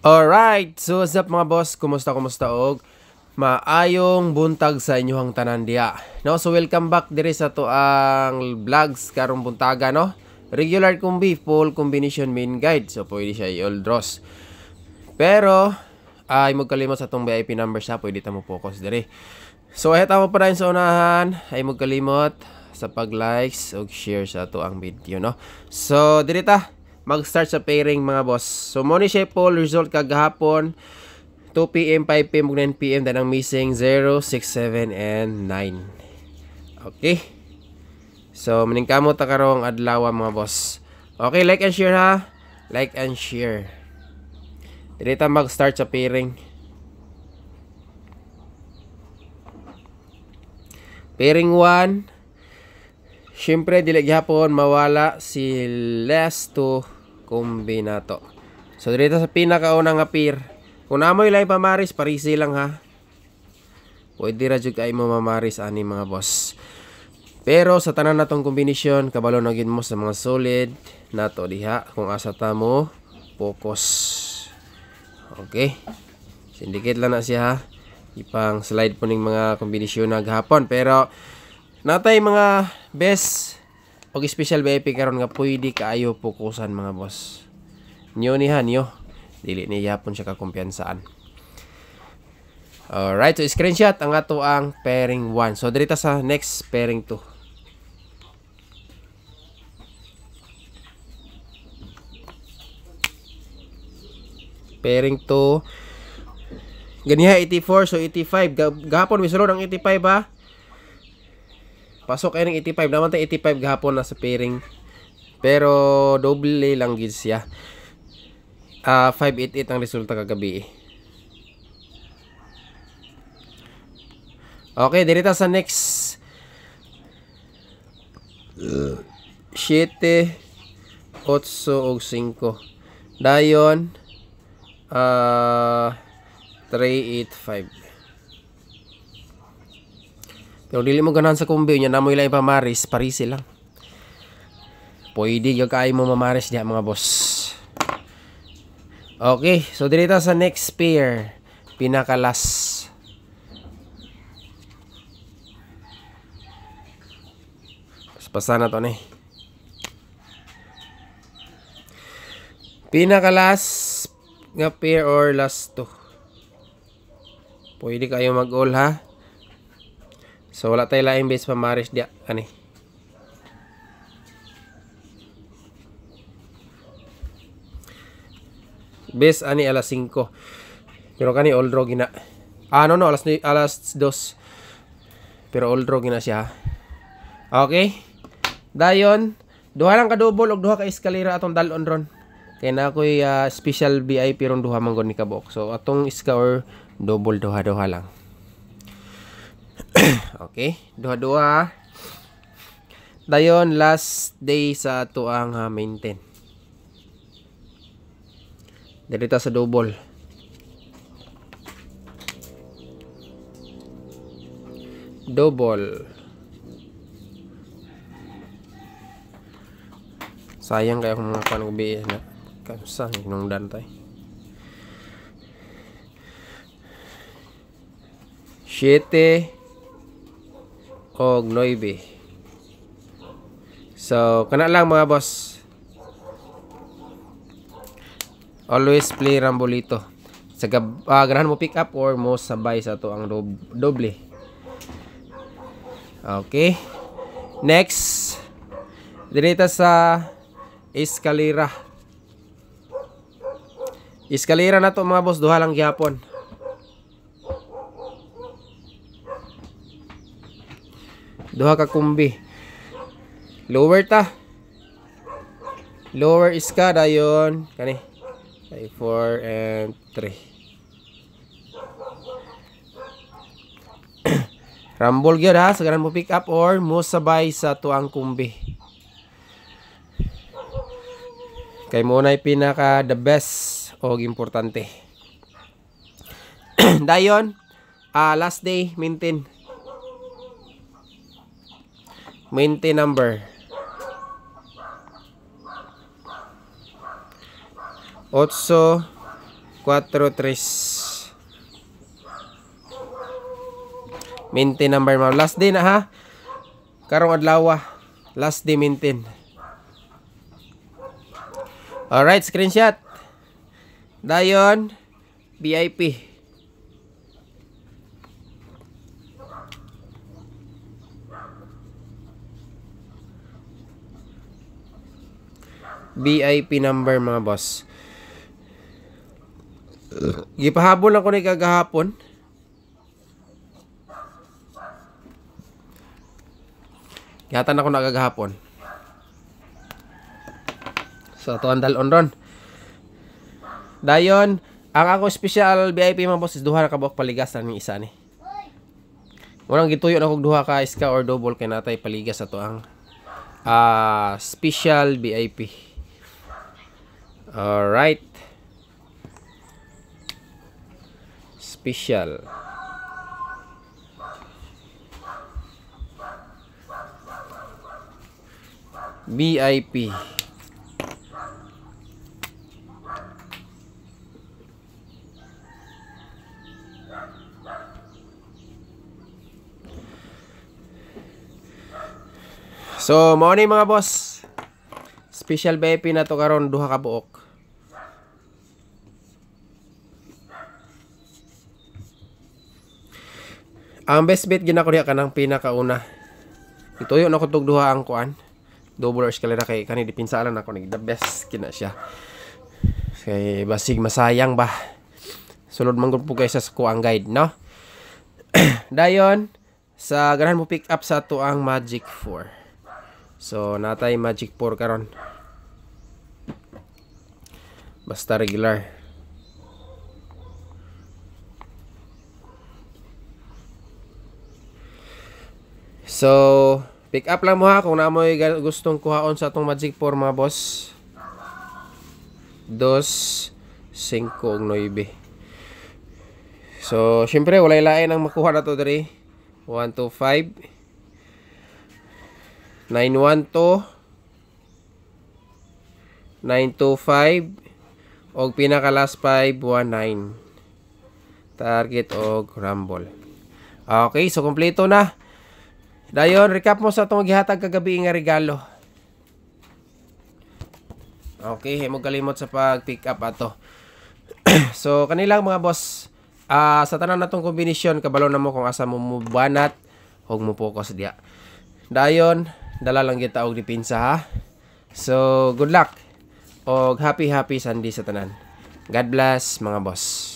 Alright, so what's up mga boss? Kumusta, kumusta og? Maayong buntag sa inyong tanan diya. No, so welcome back diri sa to ang vlogs karong buntaga no. Regular kumbi full combination main guide. So pwede siya i-all draws. Pero ay magkalimot sa tong VIP number sa pwede ta mo focus diri. So eto mo pa sa unahan ay magkalimot sa pag-likes o share sa to ang video no. So diri ta mag-start sa pairing mga boss. So mo ni Shepol result kagahapon 2 PM, 5 PM, 9 PM dan ang missing 0, 6, 7 and 9. Okay. So maningkamot ta karong adlaw mga boss. Okay, like and share ha. Like and share. Dili ta mag-start sa pairing. Pairing 1 Siyempre, dili gihapon mawala si Lesto Combinato. So, dito sa pinakauna nga pier. Kung namoy lay pamaris, parisi lang ha. Pwede ra jud kay mo mamaris ani mga boss. Pero sa tanan natong kombinasyon, kabalo na gid mo sa mga solid nato diha kung asa ta mo focus. Okay. Sindikit lang na siya ha. Ipang slide po ning mga kombinasyon na gahapon pero Natay mga best o special VIP karon nga pwede kaayo pukusan mga boss. Nyo ni hanyo. Dili ni yapon siya kakumpiyansaan. Alright, so screenshot ang ato ang pairing 1. So dirita sa next pairing 2. Pairing 2. Ganiha 84 so 85. Gahapon misulod ang 85 ba? Pasok ay ng 85. Naman tayo 85 gahapon na sa pairing. Pero double lang gid siya. Ah, uh, 588 ang resulta kagabi. Eh. Okay, dirita sa next. Uh, 7 8 og 5. Dayon ah uh, 385. Pero dili mo ganahan sa kumbi nya namoy lang ipamaris, parisi lang. Pwede yung kaya mo mamaris diha mga boss. Okay, so dito sa next pair, pinakalas. Pasa na to ni. Pinaka last nga pair or last to. Pwede kayo mag-all ha. So wala tayo laing base pa pamaris dia ani. Base ani alas 5. Pero kani all draw gina. Ah no no alas alas 2. Pero all draw gina siya. Okay. Dayon duha lang ka double og duha ka eskalera atong dalon ron. Kaya na ako'y uh, special VIP ron duha manggon ni kabok. So atong score, double duha duha lang. okay duha-duha dayon last day sa tuang uh, maintain dito sa double double sayang kaya kung mga panagbi na ah. kamsang inungdan tayo Siete og 9 so kana lang mga boss always play rambolito sa uh, mo pick up or mo sabay sa to ang dob doble okay next dinita sa eskalera eskalera na to mga boss duha lang gyapon duha ka kumbi lower ta lower is ka dayon kani 4 and 3 rambol gyud ha sa mo pick up or mo sabay sa tuang kumbi kay mo na pinaka the best o importante dayon uh, last day maintain maintain number otso cuatro tres maintain number ma'am last day na ha karong adlaw ah. last day maintain alright screenshot dayon VIP VIP number mga boss. Gipahabol lang ko na kagahapon. Yata na ko na kagahapon. So, to andal on ron. Dayon, ang ako special VIP mga boss is duha na kabok paligas ng isa ni. Unang gituyo na kog duha ka iska or double kay natay paligas to ang uh, special VIP. Alright. Special. VIP. So, morning mga boss. Special VIP na to karon duha ka buok. Ang best bet ginakuriya ka ng pinakauna. Ituyo na ko tog ang kuan. Double or escalera kay kani dipinsalan ako ni the best kina siya. Kay basig masayang ba. Sulod man gud po kay sa kuang guide, no? Dayon sa ganahan mo pick up sa to ang Magic 4. So natay Magic 4 karon. Basta regular. So, pick up lang mo ha kung namoy gustong kuhaon sa atong Magic 4 mga boss. 2, 5, 9. So, syempre, walay lain ang makuha na to dere. 1, 2, 5. 9, 1, 2. 9, 2, 5. O pinaka last 5, 1, 9. Target o rumble. Okay, so kompleto na. Dayon, recap mo sa itong gihatag kagabi nga regalo. Okay, mo kalimot sa pag-pick up ato. so, kanilang mga boss, uh, sa tanan natong kombinasyon, kabalo na mo kung asa mo banat, huwag mo focus diya. Dayon, dala lang kita og dipinsa ha. So, good luck. Og happy happy Sunday sa tanan. God bless mga boss.